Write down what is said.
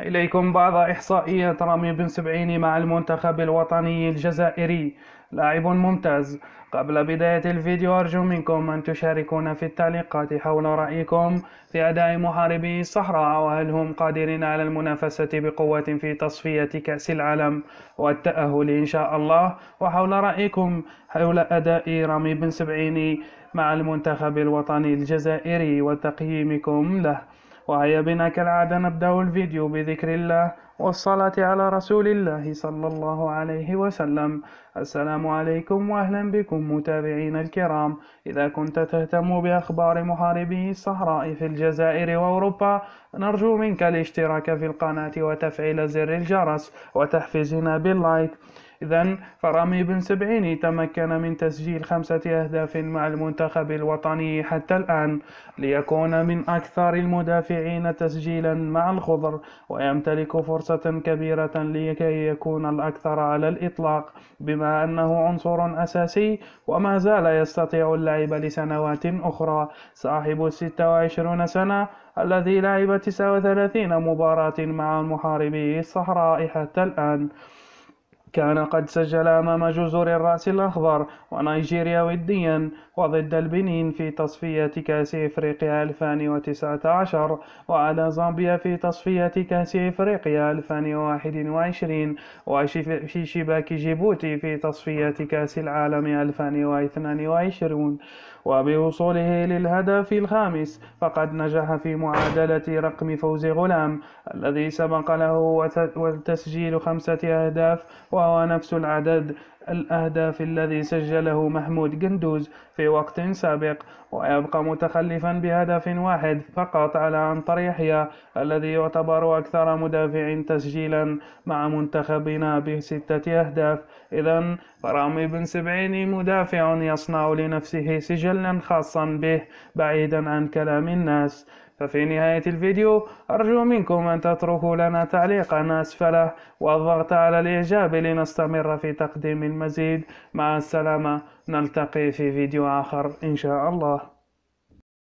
إليكم بعض إحصائيات رامي بن سبعيني مع المنتخب الوطني الجزائري لاعب ممتاز قبل بداية الفيديو أرجو منكم أن تشاركونا في التعليقات حول رأيكم في أداء محاربي الصحراء وهل هم قادرين على المنافسة بقوة في تصفية كأس العالم والتأهل إن شاء الله وحول رأيكم حول أداء رامي بن سبعيني مع المنتخب الوطني الجزائري وتقييمكم له وهيا بنا كالعادة نبدأ الفيديو بذكر الله والصلاة على رسول الله صلى الله عليه وسلم السلام عليكم وأهلا بكم متابعين الكرام إذا كنت تهتم بأخبار محاربي الصحراء في الجزائر وأوروبا نرجو منك الاشتراك في القناة وتفعيل زر الجرس وتحفيزنا باللايك إذا فرامي بن سبعيني تمكن من تسجيل خمسة أهداف مع المنتخب الوطني حتى الآن ليكون من أكثر المدافعين تسجيلا مع الخضر ويمتلك فرصة كبيرة لكي يكون الأكثر على الإطلاق بما أنه عنصر أساسي وما زال يستطيع اللعب لسنوات أخرى صاحب الستة وعشرون سنة الذي لعب 39 مباراة مع المحاربي الصحراء حتى الآن كان قد سجل أمام جزر الرأس الأخضر ونيجيريا وديا وضد البنين في تصفية كأس إفريقيا 2019 وعلى زامبيا في تصفية كأس إفريقيا 2021 وفي شباك جيبوتي في تصفية كأس العالم 2022 وبوصوله للهدف الخامس فقد نجح في معادلة رقم فوز غلام الذي سبق له وتسجيل خمسة أهداف وهو نفس العدد الأهداف الذي سجله محمود جندوز في وقت سابق ويبقى متخلفا بهدف واحد فقط على عنتر يحيى الذي يعتبر أكثر مدافع تسجيلا مع منتخبنا بستة أهداف إذا فرامي بن سبعين مدافع يصنع لنفسه سجلا خاصا به بعيدا عن كلام الناس ففي نهاية الفيديو أرجو منكم أن تتركوا لنا تعليقا أسفله والضغط على الإعجاب لنستمر في تقديم المزيد مع السلامة نلتقي في فيديو آخر إن شاء الله